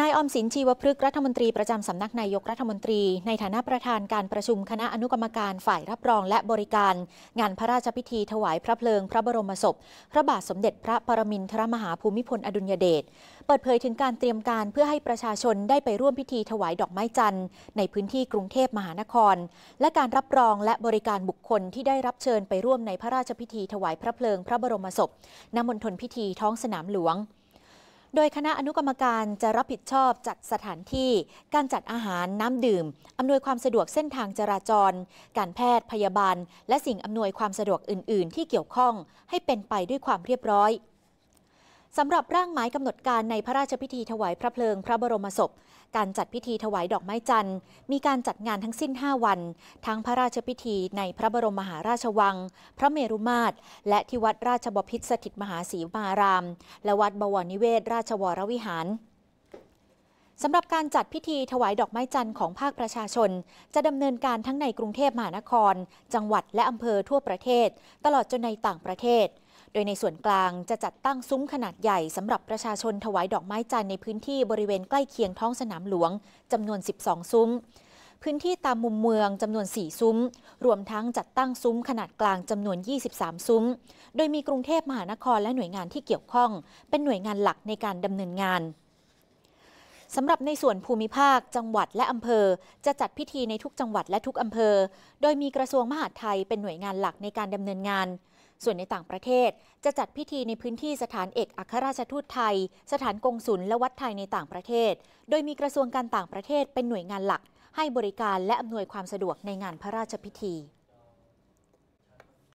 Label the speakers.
Speaker 1: นายอมสินชีวพฤกษ์รัฐมนตรีประจำสำนักนายกรัฐมนตรีในฐานะประธานการประชุมคณะอนุกรรมการฝ่ายรับรองและบริการ งานพระราชพิธีถวายพระเพลิงพระบรมศพพระบาทสมเด็จพระปรมินทรมหาภูมิพลอดุลยเดชเปิดเผยถึงการเตรียมการเพื่อให้ประชาชนได้ไปร่วมพิธีถวายดอกไม้จันทร์ในพื้นที่กรุงเทพมหานคร และการรับรองและบริการบุคคลที่ได้รับเชิญไปร่วมในพระราชพิธีถวายพระเพลิงพระบรมศพณมณฑลพิธีท้องสนามหลวงโดยคณะอนุกรรมการจะรับผิดชอบจัดสถานที่ การจัดอาหารน้ำดื่ม อำนวยความสะดวกเส้นทางจราจร การแพทย์พยาบาล และสิ่งอำนวยความสะดวกอื่น ๆ ที่เกี่ยวข้องให้เป็นไปด้วยความเรียบร้อยสำหรับร่างหมายกำหนดการในพระราชพิธีถวายพระเพลิงพระบรมศพ การจัดพิธีถวายดอกไม้จันทร์มีการจัดงานทั้งสิ้น 5 วัน ทั้งพระราชพิธีในพระบรมมหาราชวัง พระเมรุมาตรและที่วัดราชบพิษสถิตมหาศรีมารามและวัดบวรนิเวศราชวรวิหารสำหรับการจัดพิธีถวายดอกไม้จันทร์ของภาคประชาชน จะดำเนินการทั้งในกรุงเทพมหานคร จังหวัดและอำเภอทั่วประเทศ ตลอดจนในต่างประเทศโดยในส่วนกลางจะจัดตั้งซุ้มขนาดใหญ่สำหรับประชาชนถวายดอกไม้จันทร์ในพื้นที่บริเวณใกล้เคียงท้องสนามหลวงจำนวน 12 ซุ้ม พื้นที่ตามมุมเมืองจำนวน 4 ซุ้ม รวมทั้งจัดตั้งซุ้มขนาดกลางจำนวน 23 ซุ้ม โดยมีกรุงเทพมหานครและหน่วยงานที่เกี่ยวข้อง เป็นหน่วยงานหลักในการดำเนินงานสำหรับในส่วนภูมิภาค จังหวัดและอำเภอจะจัดพิธีในทุกจังหวัดและทุกอำเภอ โดยมีกระทรวงมหาดไทยเป็นหน่วยงานหลักในการดำเนินงานส่วนในต่างประเทศจะจัดพิธีในพื้นที่สถานเอกอัครราชทูตไทย สถานกงศุลและวัดไทยในต่างประเทศ โดยมีกระทรวงการต่างประเทศเป็นหน่วยงานหลัก ให้บริการและอำนวยความสะดวกในงานพระราชพิธี